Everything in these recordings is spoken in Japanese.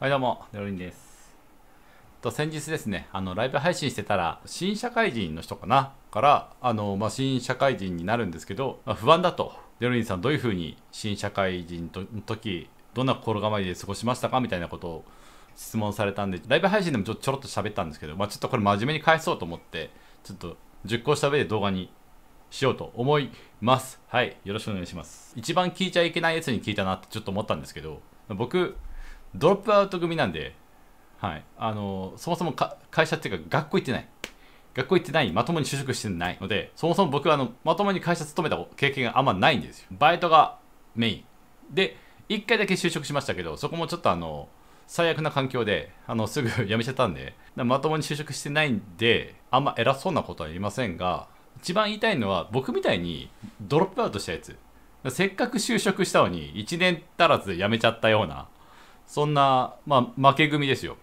はいどうも、デロリンです。と先日ですね、あのライブ配信してたら、新社会人の人かなから、あのまあ、新社会人になるんですけど、まあ、不安だと、デロリンさん、どういうふうに新社会人との時どんな心構えで過ごしましたかみたいなことを質問されたんで、ライブ配信でもちょちょろっと喋ったんですけど、まあ、ちょっとこれ、真面目に返そうと思って、ちょっと熟考した上で動画にしようと思います。はい、よろしくお願いします。一番聞いちゃいけないやつに聞いたなってちょっと思ったんですけど、僕、ドロップアウト組なんで、はい、あのそもそも会社っていうか学校行ってない。学校行ってない、まともに就職してないので、そもそも僕はあのまともに会社勤めた経験があんまないんですよ。バイトがメイン。で、1回だけ就職しましたけど、そこもちょっとあの、最悪な環境で、あの、すぐ辞めちゃったんで、まともに就職してないんで、あんま偉そうなことは言いませんが、一番言いたいのは、僕みたいにドロップアウトしたやつ。せっかく就職したのに、1年足らず辞めちゃったような、そんな、まあ、負け組ですよ。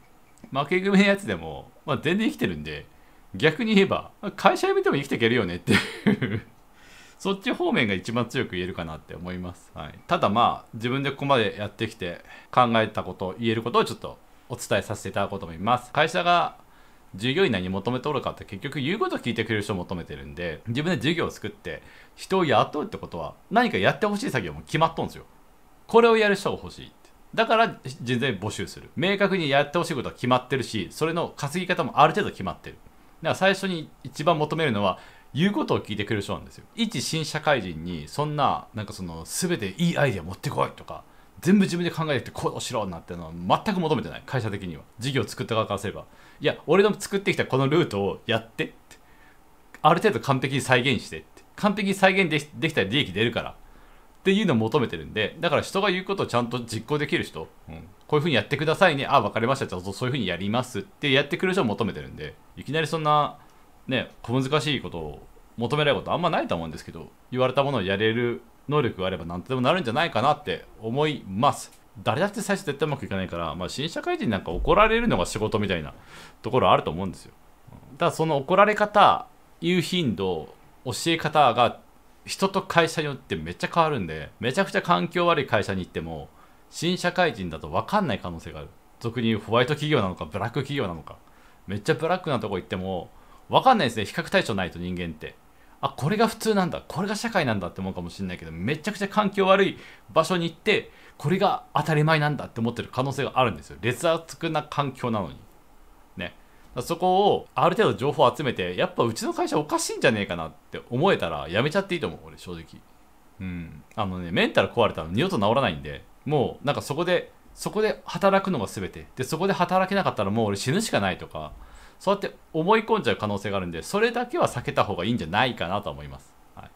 負け組のやつでも、まあ、全然生きてるんで、逆に言えば、会社辞めても生きていけるよねっていう そっち方面が一番強く言えるかなって思います。はい、ただまあ、自分でここまでやってきて、考えたこと、言えることをちょっとお伝えさせていただこうと思います。会社が従業員何求めておるかって結局言うこと聞いてくれる人を求めてるんで自分で授業を作って人を雇うってことは何かやってほしい作業も決まっとんですよこれをやる人が欲しいだから人材募集する明確にやってほしいことは決まってるしそれの稼ぎ方もある程度決まってるだから最初に一番求めるのは言うことを聞いてくれる人なんですよ一新社会人にそんななんかその全ていいアイデア持ってこいとか全部自分で考えて行動しろなんてのは全く求めてない会社的には事業を作った側からすればいや俺の作ってきたこのルートをやってってある程度完璧に再現してって完璧に再現できたら利益出るからっていうのを求めてるんで、だから人が言うことをちゃんと実行できる人、うん、こういうふうにやってくださいね、あ、分かりました、そういうふうにやりますってやってくる人を求めてるんで、いきなりそんな、ね、小難しいことを求められることあんまないと思うんですけど、言われたものをやれる能力があれば何とでもなるんじゃないかなって思います。誰だって最初絶対うまくいかないから、まあ、新社会人なんか怒られるのが仕事みたいなところあると思うんですよ。だその怒られ方、言う頻度、教え方が人と会社によってめっちゃ変わるんでめちゃくちゃ環境悪い会社に行っても新社会人だと分かんない可能性がある俗にホワイト企業なのかブラック企業なのかめっちゃブラックなとこ行っても分かんないですね比較対象ないと人間ってあこれが普通なんだこれが社会なんだって思うかもしれないけどめちゃくちゃ環境悪い場所に行ってこれが当たり前なんだって思ってる可能性があるんですよ劣悪な環境なのにそこをある程度情報集めて、やっぱうちの会社おかしいんじゃねえかなって思えたらやめちゃっていいと思う、俺正直。うん。あのね、メンタル壊れたら二度と治らないんで、もうなんかそこで、そこで働くのが全て。で、そこで働けなかったらもう俺死ぬしかないとか、そうやって思い込んじゃう可能性があるんで、それだけは避けた方がいいんじゃないかなと思います。はい、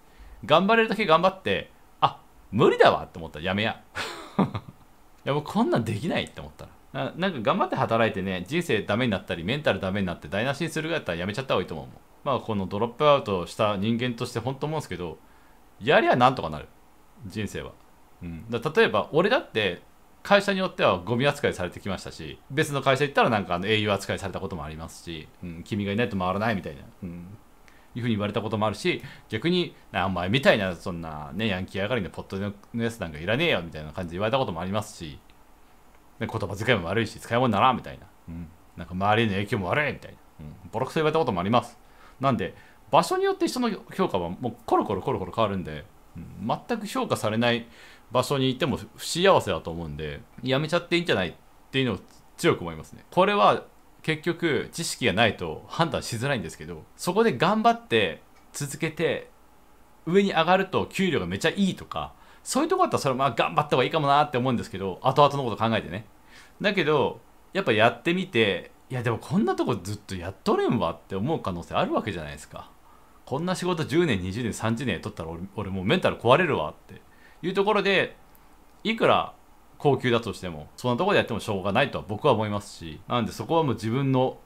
頑張れるだけ頑張って、あ、無理だわって思ったらやめや。いやもうこんなんできないって思ったら。ななんか頑張って働いてね人生ダメになったりメンタルダメになって台無しにするぐらいだったらやめちゃった方がいいと思うまあこのドロップアウトした人間として本当思うんですけどやりゃなんとかなる人生は、うん、だ例えば俺だって会社によってはゴミ扱いされてきましたし別の会社行ったらなんかあの英雄扱いされたこともありますし、うん、君がいないと回らないみたいな、うん、いうふうに言われたこともあるし逆にお前みたいなそんなねヤンキー上がりのポットのやつなんかいらねえよみたいな感じで言われたこともありますしで言葉遣いも悪いし使い物にならんみたいな、うん、なんか周りの影響も悪いみたいな、うん、ボロクソ言われたこともありますなんで場所によって人の評価はもうコロコロコロコロ変わるんで、うん、全く評価されない場所にいても不幸せだと思うんでやめちゃっていいんじゃないっていうのを強く思いますねこれは結局知識がないと判断しづらいんですけどそこで頑張って続けて上に上がると給料がめちゃいいとかそういうとこだったらそれまあ頑張った方がいいかもなって思うんですけど後々のこと考えてねだけどやっぱやってみていやでもこんなとこずっとやっとれんわって思う可能性あるわけじゃないですかこんな仕事10年20年30年取ったら俺俺もうメンタル壊れるわっていうところでいくら高級だとしてもそんなところでやってもしょうがないとは僕は思いますしなんでそこはもう自分の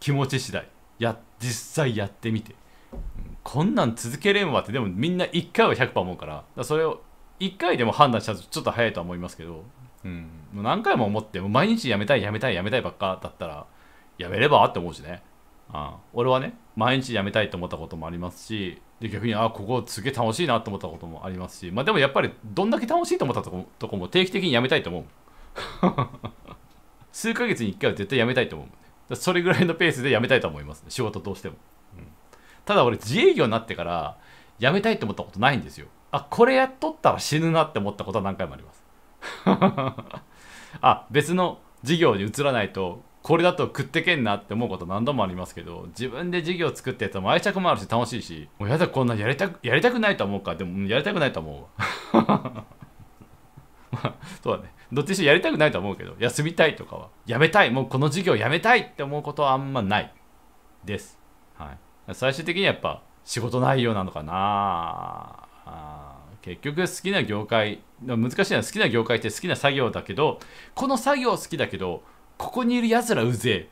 気持ち次第や実際やってみて、うん、こんなん続けれんわってでもみんな1回は100%思うからそれを1回でも判断したらちょっと早いとは思いますけど、うん、もう何回も思っても毎日やめたいやめたいやめたいばっかだったらやめればって思うしね、うん、俺はね毎日やめたいと思ったこともありますしで逆にあここすげえ楽しいなと思ったこともありますし、まあ、でもやっぱりどんだけ楽しいと思ったとことこも定期的にやめたいと思う 数ヶ月に1回は絶対やめたいと思うそれぐらいのペースでやめたいと思います、ね、仕事どうしても、うん、ただ俺自営業になってからやめたいと思ったことないんですよあこれやっとったら死ぬなって思ったことは何回もありますあ別の事業に移らないとこれだと食ってけんなって思うこと何度もありますけど自分で事業作ってやも愛着もあるし楽しいしもうやだこんなやりたくやりたくないと思うかでもやりたくないと思うわ そうだねどっちにしろやりたくないと思うけど休みたいとかはやめたいもうこの事業やめたいって思うことはあんまないです、はい、最終的にはやっぱ仕事内容なのかなあ結局好きな業界難しいのは好きな業界って好きな作業だけどこの作業好きだけどここにいるやつらうぜえ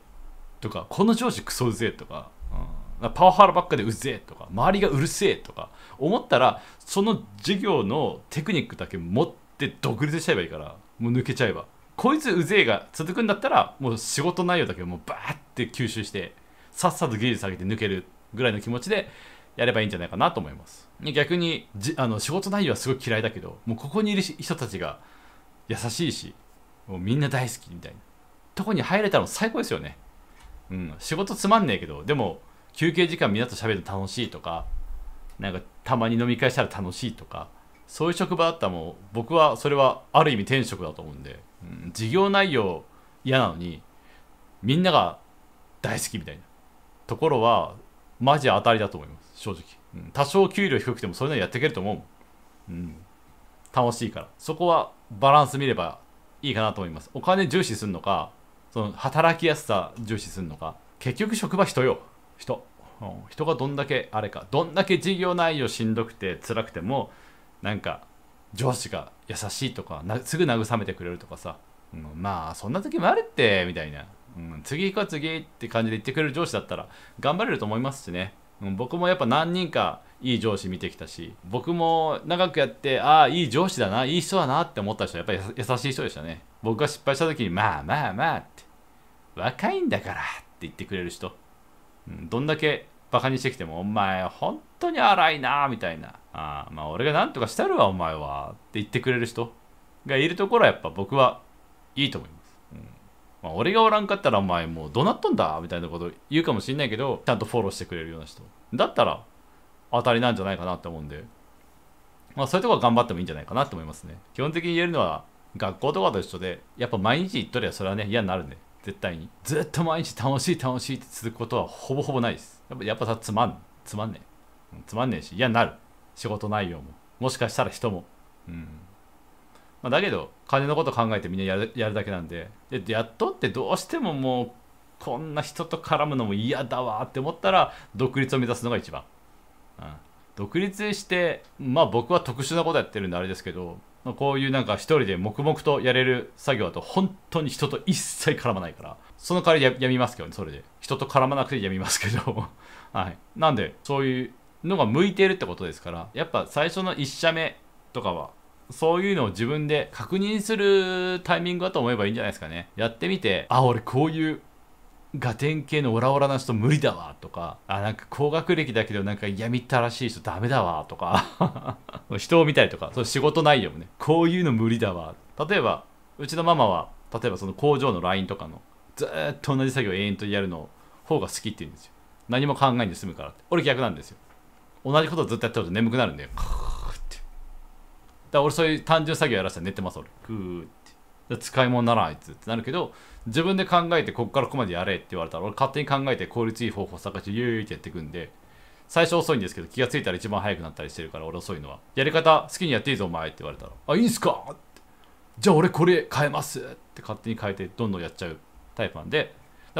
とかこの上司クソうぜえとか、うん、パワハラばっかでうぜえとか周りがうるせえとか思ったらその授業のテクニックだけ持って独立しちゃえばいいからもう抜けちゃえばこいつうぜえが続くんだったらもう仕事内容だけもうバーって吸収してさっさと技術上げて抜けるぐらいの気持ちでやればいいんじゃないかなと思います逆にあの仕事内容はすごい嫌いだけどもうここにいる人たちが優しいしもうみんな大好きみたいなとこに入れたの最高ですよねうん仕事つまんねえけどでも休憩時間みんなと喋るの楽しいとかなんかたまに飲み会したら楽しいとかそういう職場だったらもう僕はそれはある意味転職だと思うんで、うん、事業内容嫌なのにみんなが大好きみたいなところはマジ当たりだと思います正直、うん、多少給料低くてもそういうのやっていけると思う、うん、楽しいからそこはバランス見ればいいかなと思いますお金重視するのかその働きやすさ重視するのか結局職場人よ人、うん、人がどんだけあれかどんだけ事業内容しんどくて辛くてもなんか上司が優しいとかすぐ慰めてくれるとかさ、うん、まあそんな時もあるってみたいな、うん、次行こう次って感じで言ってくれる上司だったら頑張れると思いますしね僕もやっぱ何人かいい上司見てきたし僕も長くやってああいい上司だないい人だなって思った人はやっぱり優しい人でしたね僕が失敗した時にまあまあまあって若いんだからって言ってくれる人、うん、どんだけバカにしてきてもお前本当に荒いなみたいなあまあ俺が何とかしたるわお前はって言ってくれる人がいるところはやっぱ僕はいいと思いますまあ、俺がおらんかったらお前もうどうなっとんだみたいなこと言うかもしんないけどちゃんとフォローしてくれるような人だったら当たりなんじゃないかなって思うんで、まあ、そういうとこは頑張ってもいいんじゃないかなと思いますね基本的に言えるのは学校とかと一緒でやっぱ毎日行っとりゃそれはね嫌になるん、ね、で絶対にずっと毎日楽しい楽しいって続くことはほぼほぼないですやっぱやっぱさつまんつまんねえつまんねえし嫌になる仕事内容ももしかしたら人もうんまあ、だけど金のこと考えてみんなやるやるだけなんででやっとってどうしてももうこんな人と絡むのも嫌だわって思ったら独立を目指すのが一番、うん、独立してまあ僕は特殊なことやってるんであれですけど、まあ、こういうなんか一人で黙々とやれる作業だと本当に人と一切絡まないからその代わりややみますけどねそれで人と絡まなくてやみますけど はいなんでそういうのが向いてるってことですからやっぱ最初の1社目とかはそういうのを自分で確認するタイミングだと思えばいいんじゃないですかね。やってみて、あ、俺こういうガテン系のオラオラな人無理だわとか、あ、なんか高学歴だけどなんか闇ったらしい人ダメだわとか、人を見たりとか、そ仕事内容もね、こういうの無理だわ。例えば、うちのママは、例えばその工場の LINE とかの、ずっと同じ作業延々とやるの方が好きって言うんですよ。何も考えんで済むからって。俺逆なんですよ。同じことずっとやってると眠くなるんだよ。だ俺そういう単純作業やらせて寝てます俺グーって使い物にならんあいつってなるけど自分で考えてこっからここまでやれって言われたら俺勝手に考えて効率いい方法探してゆーってやっていくんで最初遅いんですけど気がついたら一番早くなったりしてるから俺遅いのはやり方好きにやっていいぞお前って言われたらあいいんすかってじゃあ俺これ変えますって勝手に変えてどんどんやっちゃうタイプなんで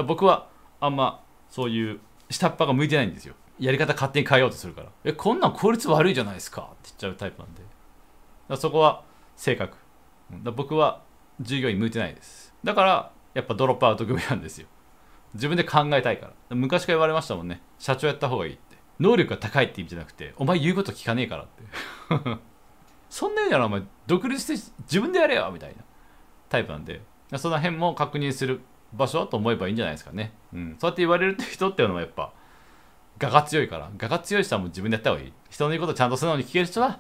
僕はあんまそういう下っ端が向いてないんですよやり方勝手に変えようとするからえこんなん効率悪いじゃないですかって言っちゃうタイプなんでだそこは性格だ僕は従業員向いてないですだからやっぱドロップアウト組なんですよ自分で考えたいから昔から言われましたもんね社長やった方がいいって能力が高いって意味じゃなくてお前言うこと聞かねえからって そんなようならお前独立して自分でやれよみたいなタイプなんでその辺も確認する場所だと思えばいいんじゃないですかね、うん、そうやって言われる人っていうのはやっぱ画が強いから画が強い人はもう自分でやった方がいい人の言うことちゃんと素直に聞ける人は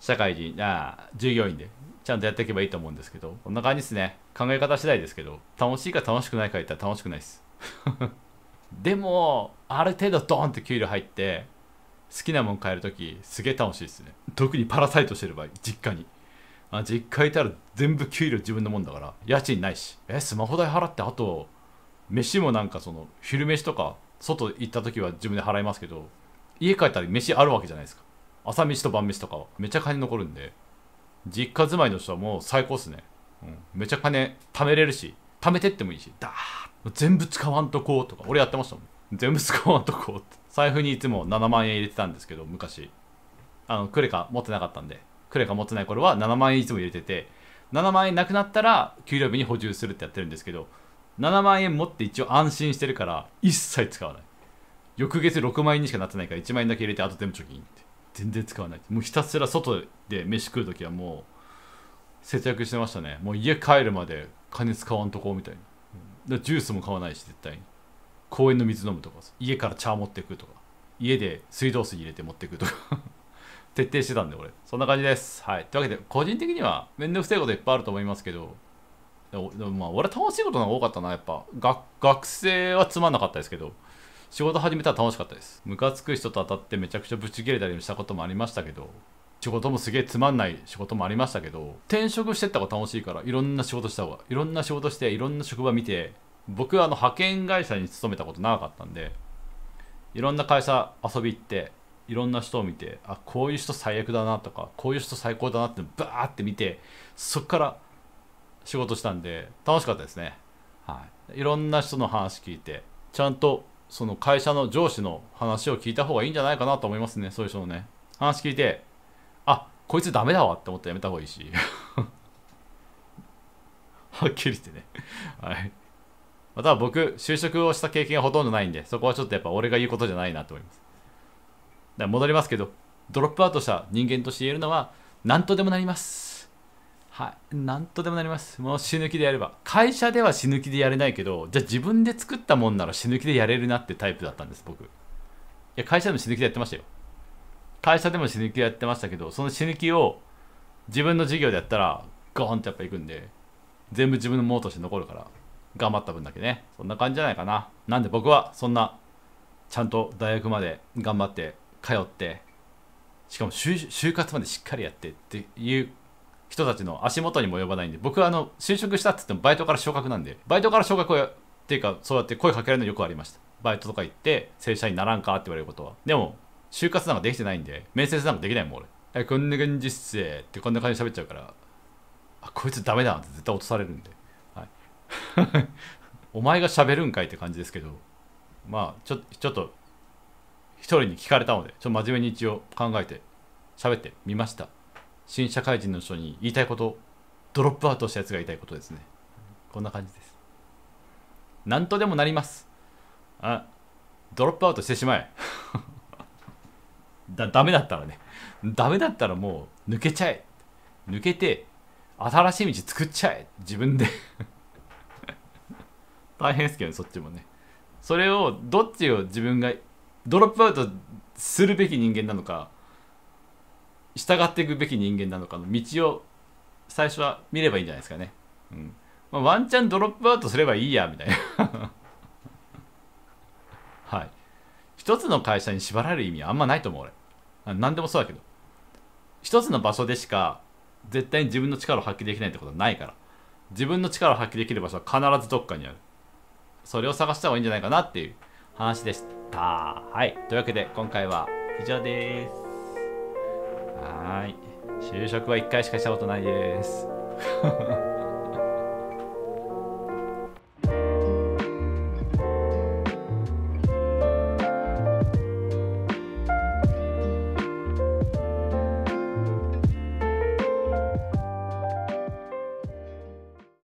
社会人あ従業員でちゃんとやっていけばいいと思うんですけどこんな感じですね考え方次第ですけど楽しいか楽しくないか言ったら楽しくないです でもある程度ドーンって給料入って好きなもん買える時すげえ楽しいですね特にパラサイトしてる場合実家にあ実家いたら全部給料自分のもんだから家賃ないしえスマホ代払ってあと飯もなんかその昼飯とか外行った時は自分で払いますけど家帰ったら飯あるわけじゃないですか朝飯と晩飯とかめちゃ金残るんで実家住まいの人はもう最高っすね、うん、めちゃ金貯めれるし貯めてってもいいしダー全部使わんとこうとか俺やってましたもん全部使わんとこうって財布にいつも7万円入れてたんですけど昔あのクレカ持ってなかったんでクレカ持ってない頃は7万円いつも入れてて7万円なくなったら給料日に補充するってやってるんですけど7万円持って一応安心してるから一切使わない翌月6万円にしかなってないから1万円だけ入れてあと全部貯金全然使わないもうひたすら外で飯食う時はもう節約してましたねもう家帰るまで金使わんとこみたいなジュースも買わないし絶対に公園の水飲むとか家から茶持ってくとか家で水道水入れて持ってくとか 徹底してたんで俺そんな感じですはいというわけで個人的には面倒くさいこといっぱいあると思いますけどでもまあ俺楽しいことなんが多かったなやっぱ学生はつまんなかったですけど仕事始めたら楽しかったです。ムカつく人と当たってめちゃくちゃブチ切れたりしたこともありましたけど、仕事もすげえつまんない仕事もありましたけど、転職してった方が楽しいから、いろんな仕事した方が、いろんな仕事して、いろんな職場見て、僕はあの派遣会社に勤めたことなかったんで、いろんな会社遊び行って、いろんな人を見てあこういう人最悪だなとかこういう人最高だなってバーって見てそっから仕事したんで楽しかったですねはいいろんな人の話聞いてちゃんとその会社の上司の話を聞いた方がいいんじゃないかなと思いますねそういう人のね話聞いてあこいつダメだわって思ってやめた方がいいし はっきり言ってねはいまた僕就職をした経験がほとんどないんでそこはちょっとやっぱ俺が言うことじゃないなと思いますだから戻りますけどドロップアウトした人間として言えるのは何とでもなりますはい、なんとでもなります。もう死ぬ気でやれば。会社では死ぬ気でやれないけど、じゃあ自分で作ったもんなら死ぬ気でやれるなってタイプだったんです、僕。いや、会社でも死ぬ気でやってましたよ。会社でも死ぬ気でやってましたけど、その死ぬ気を自分の事業でやったら、ゴーンってやっぱいくんで、全部自分のものとして残るから、頑張った分だけね。そんな感じじゃないかな。なんで僕は、そんな、ちゃんと大学まで頑張って、通って、しかも就活までしっかりやってっていう人たちの足元にも及ばないんで、僕はあの就職したって言ってもバイトから昇格なんで、バイトから昇格をやっていうか、そうやって声かけられるのよくありました。バイトとか行って、正社員にならんかって言われることは。でも、就活なんかできてないんで、面接なんかできないもん俺。え、こんな感じっすってこんな感じで喋っちゃうから、あ、こいつダメだって絶対落とされるんで。はい。お前が喋るんかいって感じですけど、まあ、ちょちょっと、一人に聞かれたので、ちょっと真面目に一応考えて、喋ってみました。新社会人の人に言いたいことドロップアウトしたやつが言いたいことですねこんな感じですなんとでもなりますあドロップアウトしてしまえ だダメだったらねダメだったらもう抜けちゃえ抜けて新しい道作っちゃえ自分で 大変ですけどねそっちもねそれをどっちを自分がドロップアウトするべき人間なのか従っていくべき人間なのかの道を最初は見ればいいんじゃないですかね。うんまあ、ワンチャンドロップアウトすればいいやみたいな はい。一つの会社に縛られる意味はあんまないと思う俺。何でもそうだけど。一つの場所でしか絶対に自分の力を発揮できないってことはないから。自分の力を発揮できる場所は必ずどっかにある。それを探した方がいいんじゃないかなっていう話でした。はい。というわけで今回は以上です。はい就職は1回しかしたことないです